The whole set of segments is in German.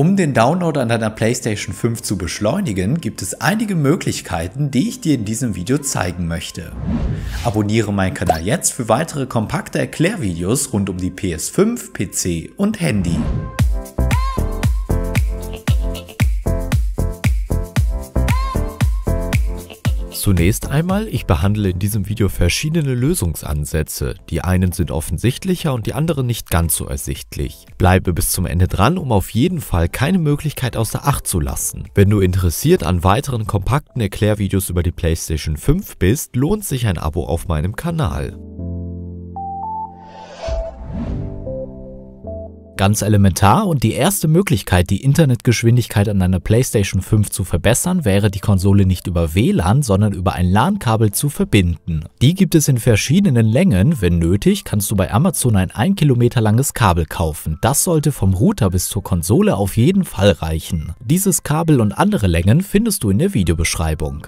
Um den Download an deiner PlayStation 5 zu beschleunigen, gibt es einige Möglichkeiten, die ich dir in diesem Video zeigen möchte. Abonniere meinen Kanal jetzt für weitere kompakte Erklärvideos rund um die PS5, PC und Handy. Zunächst einmal, ich behandle in diesem Video verschiedene Lösungsansätze. Die einen sind offensichtlicher und die anderen nicht ganz so ersichtlich. Bleibe bis zum Ende dran, um auf jeden Fall keine Möglichkeit außer Acht zu lassen. Wenn du interessiert an weiteren kompakten Erklärvideos über die PlayStation 5 bist, lohnt sich ein Abo auf meinem Kanal. Ganz elementar und die erste Möglichkeit, die Internetgeschwindigkeit an einer PlayStation 5 zu verbessern, wäre die Konsole nicht über WLAN, sondern über ein LAN-Kabel zu verbinden. Die gibt es in verschiedenen Längen, wenn nötig, kannst du bei Amazon ein 1 Kilometer langes Kabel kaufen. Das sollte vom Router bis zur Konsole auf jeden Fall reichen. Dieses Kabel und andere Längen findest du in der Videobeschreibung.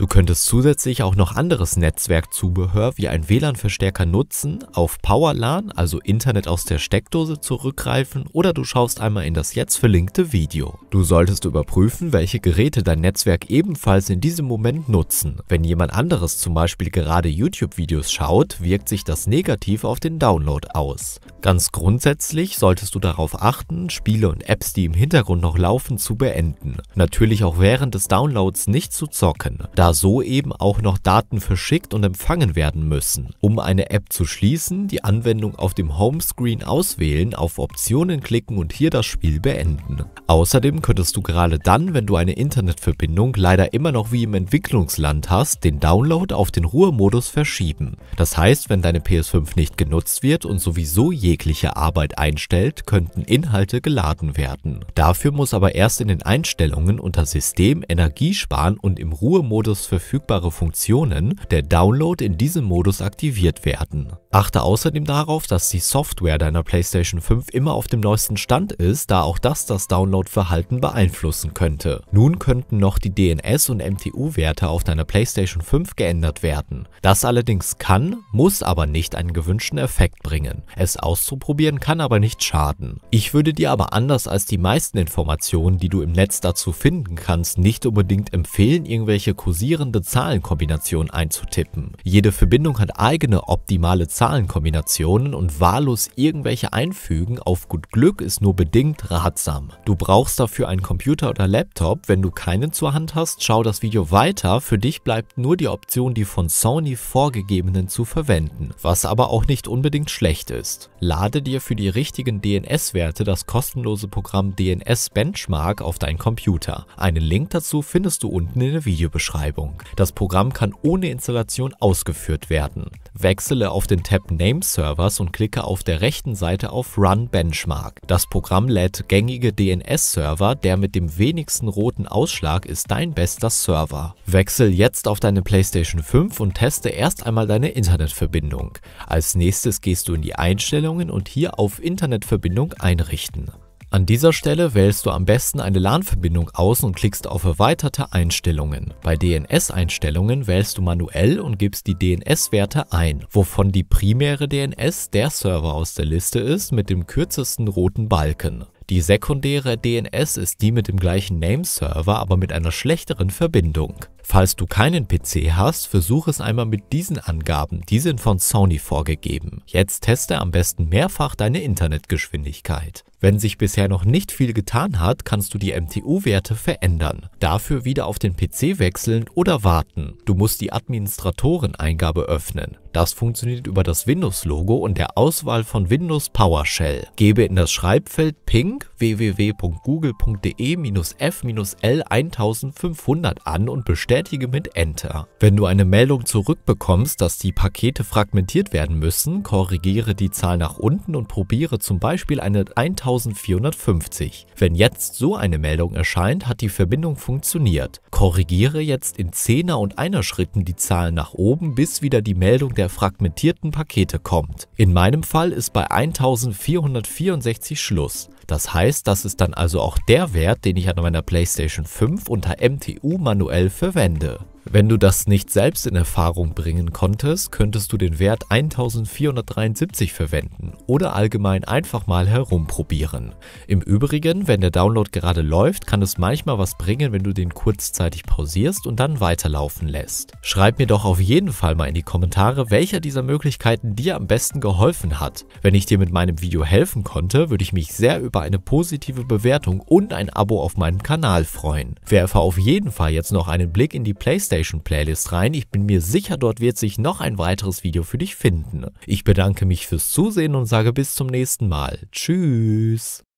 Du könntest zusätzlich auch noch anderes Netzwerkzubehör wie ein WLAN-Verstärker nutzen, auf PowerLAN, also Internet aus der Steckdose, zurückgreifen oder du schaust einmal in das jetzt verlinkte Video. Du solltest überprüfen, welche Geräte dein Netzwerk ebenfalls in diesem Moment nutzen. Wenn jemand anderes zum Beispiel gerade YouTube-Videos schaut, wirkt sich das negativ auf den Download aus. Ganz grundsätzlich solltest du darauf achten, Spiele und Apps, die im Hintergrund noch laufen, zu beenden. Natürlich auch während des Downloads nicht zu zocken, da so eben auch noch Daten verschickt und empfangen werden müssen. Um eine App zu schließen, die Anwendung auf dem Homescreen auswählen, auf Optionen klicken und hier das Spiel beenden. Außerdem könntest du gerade dann, wenn du eine Internetverbindung leider immer noch wie im Entwicklungsland hast, den Download auf den Ruhemodus verschieben. Das heißt, wenn deine PS5 nicht genutzt wird und sowieso jegliche Arbeit einstellt, könnten Inhalte geladen werden. Dafür muss aber erst in den Einstellungen unter System, Energie sparen und im Ruhemodus Modus verfügbare Funktionen der Download in diesem Modus aktiviert werden. Achte außerdem darauf, dass die Software deiner PlayStation 5 immer auf dem neuesten Stand ist, da auch das das Downloadverhalten beeinflussen könnte. Nun könnten noch die DNS- und MTU-Werte auf deiner PlayStation 5 geändert werden. Das allerdings kann, muss aber nicht einen gewünschten Effekt bringen. Es auszuprobieren kann aber nicht schaden. Ich würde dir aber anders als die meisten Informationen, die du im Netz dazu finden kannst, nicht unbedingt empfehlen, irgendwelche Cousinen pulsierende Zahlenkombination einzutippen. Jede Verbindung hat eigene optimale Zahlenkombinationen und wahllos irgendwelche einfügen auf gut Glück ist nur bedingt ratsam. Du brauchst dafür einen Computer oder Laptop, wenn du keinen zur Hand hast, schau das Video weiter, für dich bleibt nur die Option, die von Sony vorgegebenen zu verwenden, was aber auch nicht unbedingt schlecht ist. Lade dir für die richtigen DNS-Werte das kostenlose Programm DNS Benchmark auf deinen Computer. Einen Link dazu findest du unten in der Videobeschreibung. Beschreibung. Das Programm kann ohne Installation ausgeführt werden. Wechsle auf den Tab Name Servers und klicke auf der rechten Seite auf Run Benchmark. Das Programm lädt gängige DNS-Server, der mit dem wenigsten roten Ausschlag ist dein bester Server. Wechsel jetzt auf deine PlayStation 5 und teste erst einmal deine Internetverbindung. Als nächstes gehst du in die Einstellungen und hier auf Internetverbindung einrichten. An dieser Stelle wählst du am besten eine LAN-Verbindung aus und klickst auf Erweiterte Einstellungen. Bei DNS-Einstellungen wählst du manuell und gibst die DNS-Werte ein, wovon die primäre DNS der Server aus der Liste ist mit dem kürzesten roten Balken. Die sekundäre DNS ist die mit dem gleichen Name-Server, aber mit einer schlechteren Verbindung. Falls du keinen PC hast, versuch es einmal mit diesen Angaben, die sind von Sony vorgegeben. Jetzt teste am besten mehrfach deine Internetgeschwindigkeit. Wenn sich bisher noch nicht viel getan hat, kannst du die MTU-Werte verändern, dafür wieder auf den PC wechseln oder warten. Du musst die Administratoreneingabe öffnen. Das funktioniert über das Windows-Logo und der Auswahl von Windows PowerShell. Gebe in das Schreibfeld ping www.google.de-f-l1500 an und bestimmt bestätige mit Enter. Wenn du eine Meldung zurückbekommst, dass die Pakete fragmentiert werden müssen, korrigiere die Zahl nach unten und probiere zum Beispiel eine 1450. Wenn jetzt so eine Meldung erscheint, hat die Verbindung funktioniert. Korrigiere jetzt in 10er und 1er Schritten die Zahlen nach oben, bis wieder die Meldung der fragmentierten Pakete kommt. In meinem Fall ist bei 1464 Schluss. Das heißt, das ist dann also auch der Wert, den ich an meiner PlayStation 5 unter MTU manuell verwende. Wenn du das nicht selbst in Erfahrung bringen konntest, könntest du den Wert 1473 verwenden oder allgemein einfach mal herumprobieren. Im Übrigen, wenn der Download gerade läuft, kann es manchmal was bringen, wenn du den kurzzeitig pausierst und dann weiterlaufen lässt. Schreib mir doch auf jeden Fall mal in die Kommentare, welcher dieser Möglichkeiten dir am besten geholfen hat. Wenn ich dir mit meinem Video helfen konnte, würde ich mich sehr über über eine positive Bewertung und ein Abo auf meinem Kanal freuen. Werfe auf jeden Fall jetzt noch einen Blick in die Playstation Playlist rein, ich bin mir sicher dort wird sich noch ein weiteres Video für dich finden. Ich bedanke mich fürs Zusehen und sage bis zum nächsten Mal. Tschüss.